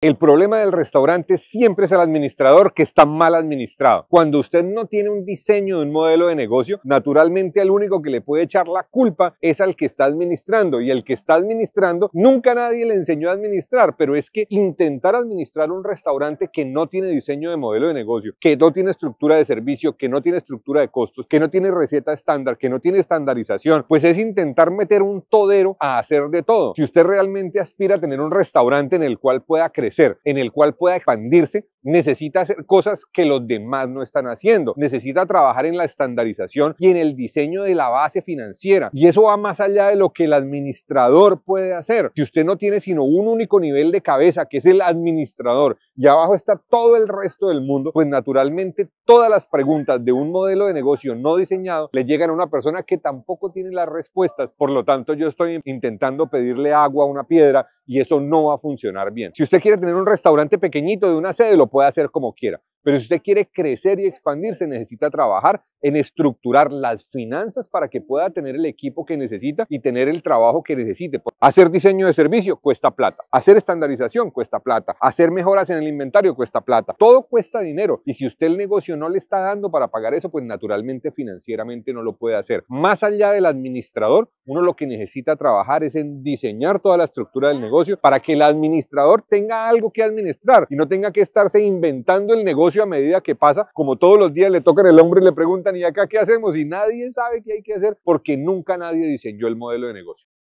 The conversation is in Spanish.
El problema del restaurante siempre es el administrador que está mal administrado. Cuando usted no tiene un diseño de un modelo de negocio, naturalmente el único que le puede echar la culpa es al que está administrando. Y el que está administrando, nunca nadie le enseñó a administrar, pero es que intentar administrar un restaurante que no tiene diseño de modelo de negocio, que no tiene estructura de servicio, que no tiene estructura de costos, que no tiene receta estándar, que no tiene estandarización, pues es intentar meter un todero a hacer de todo. Si usted realmente aspira a tener un restaurante en el cual pueda crecer, en el cual pueda expandirse necesita hacer cosas que los demás no están haciendo, necesita trabajar en la estandarización y en el diseño de la base financiera. Y eso va más allá de lo que el administrador puede hacer. Si usted no tiene sino un único nivel de cabeza, que es el administrador, y abajo está todo el resto del mundo, pues naturalmente todas las preguntas de un modelo de negocio no diseñado le llegan a una persona que tampoco tiene las respuestas. Por lo tanto, yo estoy intentando pedirle agua a una piedra y eso no va a funcionar bien. Si usted quiere tener un restaurante pequeñito de una sede, lo puede hacer como quiera. Pero si usted quiere crecer y expandirse, necesita trabajar en estructurar las finanzas para que pueda tener el equipo que necesita y tener el trabajo que necesite. Hacer diseño de servicio cuesta plata. Hacer estandarización cuesta plata. Hacer mejoras en el inventario cuesta plata. Todo cuesta dinero. Y si usted el negocio no le está dando para pagar eso, pues naturalmente financieramente no lo puede hacer. Más allá del administrador, uno lo que necesita trabajar es en diseñar toda la estructura del negocio para que el administrador tenga algo que administrar y no tenga que estarse inventando el negocio a medida que pasa, como todos los días le tocan el hombre y le preguntan, ¿y acá qué hacemos? Y nadie sabe qué hay que hacer porque nunca nadie diseñó el modelo de negocio.